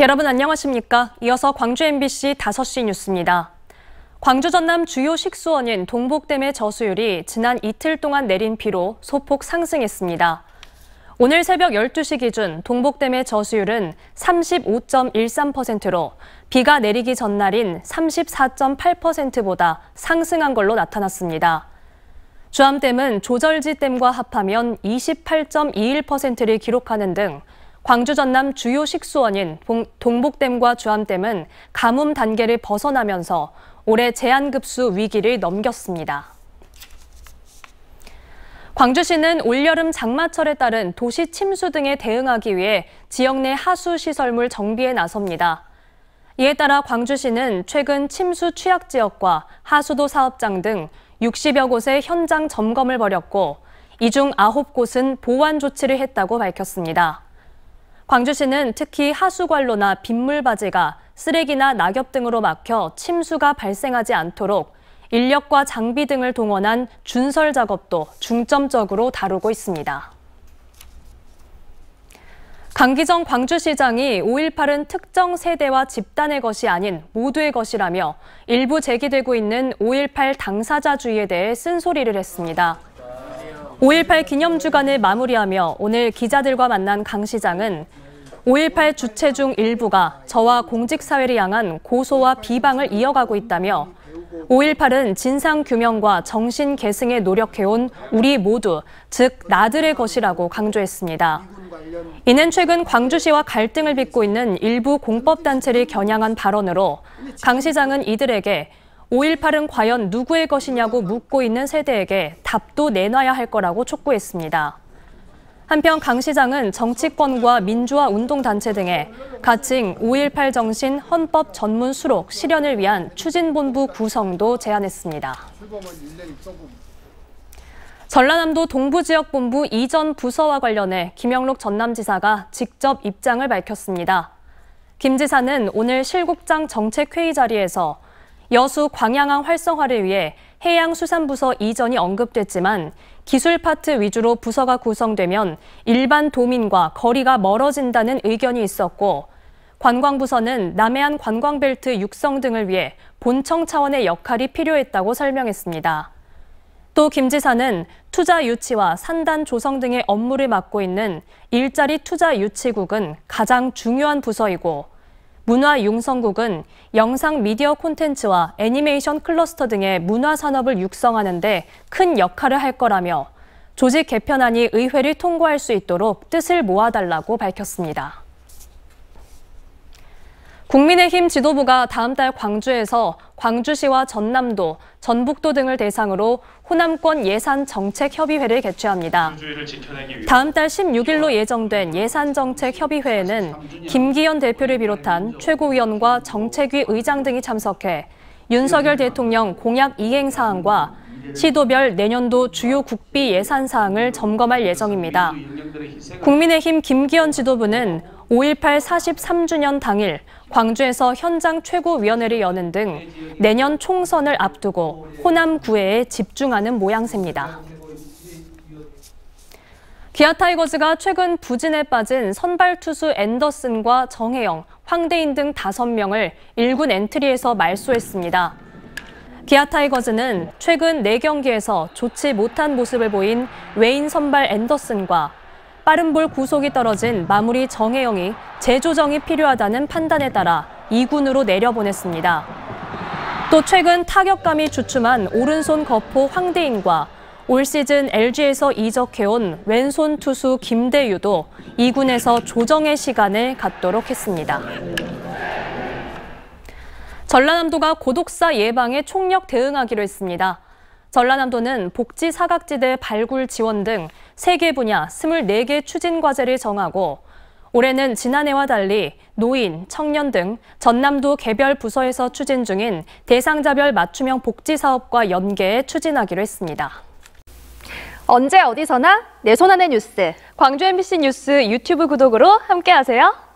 여러분 안녕하십니까? 이어서 광주 MBC 5시 뉴스입니다. 광주 전남 주요 식수원인 동복댐의 저수율이 지난 이틀 동안 내린 비로 소폭 상승했습니다. 오늘 새벽 12시 기준 동복댐의 저수율은 35.13%로 비가 내리기 전날인 34.8%보다 상승한 걸로 나타났습니다. 주암댐은 조절지댐과 합하면 28.21%를 기록하는 등 광주 전남 주요 식수원인 동북댐과 주암댐은 가뭄 단계를 벗어나면서 올해 제한급수 위기를 넘겼습니다. 광주시는 올여름 장마철에 따른 도시 침수 등에 대응하기 위해 지역 내 하수시설물 정비에 나섭니다. 이에 따라 광주시는 최근 침수 취약 지역과 하수도 사업장 등 60여 곳의 현장 점검을 벌였고 이 중 9곳은 보완 조치를 했다고 밝혔습니다. 광주시는 특히 하수관로나 빗물바지가 쓰레기나 낙엽 등으로 막혀 침수가 발생하지 않도록 인력과 장비 등을 동원한 준설 작업도 중점적으로 다루고 있습니다. 강기정 광주시장이 5.18은 특정 세대와 집단의 것이 아닌 모두의 것이라며 일부 제기되고 있는 5.18 당사자주의에 대해 쓴소리를 했습니다. 5.18 기념주간을 마무리하며 오늘 기자들과 만난 강 시장은 5.18 주체 중 일부가 저와 공직사회를 향한 고소와 비방을 이어가고 있다며 5.18은 진상규명과 정신계승에 노력해온 우리 모두, 즉 나들의 것이라고 강조했습니다. 이는 최근 광주시와 갈등을 빚고 있는 일부 공법단체를 겨냥한 발언으로 강 시장은 이들에게 5.18은 과연 누구의 것이냐고 묻고 있는 세대에게 답도 내놔야 할 거라고 촉구했습니다. 한편 강 시장은 정치권과 민주화 운동단체 등에 가칭 5.18 정신 헌법 전문 수록 실현을 위한 추진본부 구성도 제안했습니다. 전라남도 동부지역본부 이전 부서와 관련해 김영록 전남지사가 직접 입장을 밝혔습니다. 김 지사는 오늘 실국장 정책회의 자리에서 여수 광양항 활성화를 위해 해양수산부서 이전이 언급됐지만 기술 파트 위주로 부서가 구성되면 일반 도민과 거리가 멀어진다는 의견이 있었고 관광부서는 남해안 관광벨트 육성 등을 위해 본청 차원의 역할이 필요했다고 설명했습니다. 또김 지사는 투자 유치와 산단 조성 등의 업무를 맡고 있는 일자리 투자 유치국은 가장 중요한 부서이고 문화융성국은 영상 미디어 콘텐츠와 애니메이션 클러스터 등의 문화 산업을 육성하는 데큰 역할을 할 거라며 조직 개편안이 의회를 통과할 수 있도록 뜻을 모아달라고 밝혔습니다. 국민의힘 지도부가 다음 달 광주에서 광주시와 전남도, 전북도 등을 대상으로 호남권 예산 정책 협의회를 개최합니다. 다음 달 16일로 예정된 예산 정책 협의회에는 김기현 대표를 비롯한 최고위원과 정책위 의장 등이 참석해 윤석열 대통령 공약 이행 사항과 시도별 내년도 주요 국비 예산 사항을 점검할 예정입니다. 국민의힘 김기현 지도부는 5.18 43주년 당일 광주에서 현장 최고위원회를 여는 등 내년 총선을 앞두고 호남 구애에 집중하는 모양새입니다. 기아 타이거즈가 최근 부진에 빠진 선발 투수 앤더슨과 정혜영, 황대인 등 5명을 1군 엔트리에서 말소했습니다. 기아 타이거즈는 최근 4경기에서 좋지 못한 모습을 보인 외인 선발 앤더슨과 빠른 볼 구속이 떨어진 마무리 정혜영이 재조정이 필요하다는 판단에 따라 2군으로 내려보냈습니다. 또 최근 타격감이 주춤한 오른손 거포 황대인과 올 시즌 LG에서 이적해온 왼손 투수 김대유도 2군에서 조정의 시간을 갖도록 했습니다. 전라남도가 고독사 예방에 총력 대응하기로 했습니다. 전라남도는 복지 사각지대 발굴 지원 등 3개 분야 24개 추진 과제를 정하고 올해는 지난해와 달리 노인, 청년 등 전남도 개별 부서에서 추진 중인 대상자별 맞춤형 복지 사업과 연계해 추진하기로 했습니다. 언제 어디서나 내 손안의 뉴스, 광주 MBC 뉴스 유튜브 구독으로 함께하세요.